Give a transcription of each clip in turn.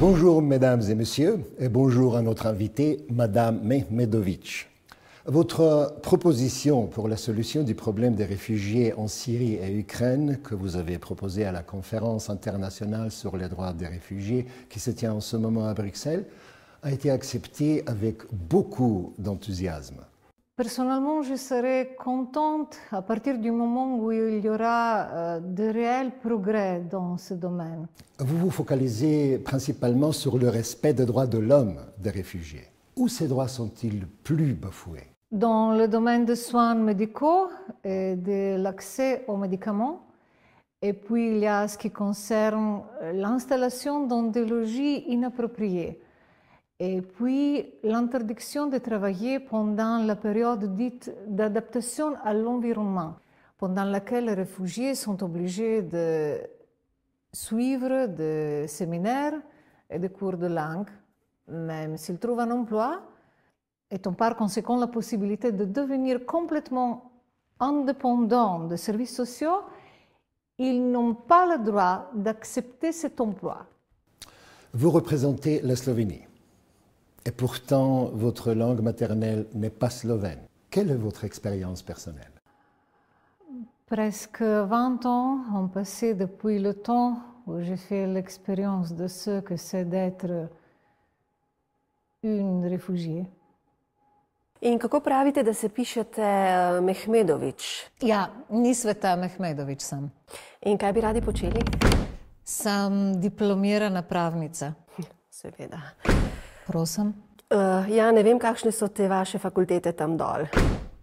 Bonjour mesdames et messieurs et bonjour à notre invitée madame Mehmedovic. Votre proposition pour la solution du problème des réfugiés en Syrie et Ukraine que vous avez proposée à la conférence internationale sur les droits des réfugiés qui se tient en ce moment à Bruxelles a été acceptée avec beaucoup d'enthousiasme. Personnellement, je serai contente à partir du moment où il y aura euh, de réels progrès dans ce domaine. Vous vous focalisez principalement sur le respect des droits de l'homme des réfugiés. Où ces droits sont-ils plus bafoués Dans le domaine des soins médicaux et de l'accès aux médicaments. Et puis, il y a ce qui concerne euh, l'installation dans des logis inappropriés et puis l'interdiction de travailler pendant la période dite d'adaptation à l'environnement, pendant laquelle les réfugiés sont obligés de suivre des séminaires et des cours de langue. Même s'ils trouvent un emploi, et ont par conséquent la possibilité de devenir complètement indépendants des services sociaux, ils n'ont pas le droit d'accepter cet emploi. Vous représentez la Slovénie. et pourtant votre langue maternelle n'est pas slovène. Quelle est votre expérience personnelle Presque 20 ans ont passé depuis le temps où j'ai fait l'expérience de ce que c'est d'être une réfugiée. In kako pravite, da se pišete eh, Mehmedovič? Ja, nisem ta Mehmedovič. Sem. In kaj bi radi počeli? Sem diplomirana pravnica. Seveda. Prosim. Uh, ja, ne vem, kakšne so te vaše fakultete tam dol.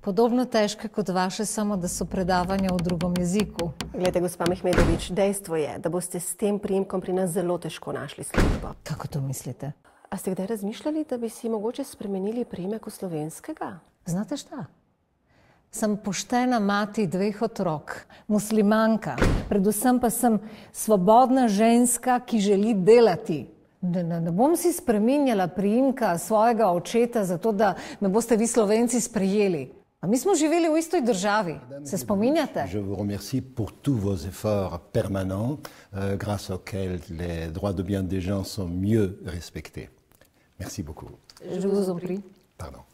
Podobno težke kot vaše, samo da so predavanja v drugem jeziku. Glede, gospa Mehmedovič, dejstvo je, da boste s tem prijemkom pri nas zelo težko našli službo. Kako to mislite? A ste kdaj razmišljali, da bi si mogoče spremenili prijemek v slovenskega? Znate šta? Sem poštena mati dveh otrok, muslimanka, predvsem pa sem svobodna ženska, ki želi delati. Ne, ne, ne bom si spremenjala priimka svojega očeta, zato da me boste vi, slovenci, sprejeli. A mi smo živeli v isti državi, se spominjate? Je vam hvala za tout vos efforts permanents, uh, grâce auxquels les droits de bien des gens sont mieux respectés. Merci beaucoup. Je vous en prie. Pardon.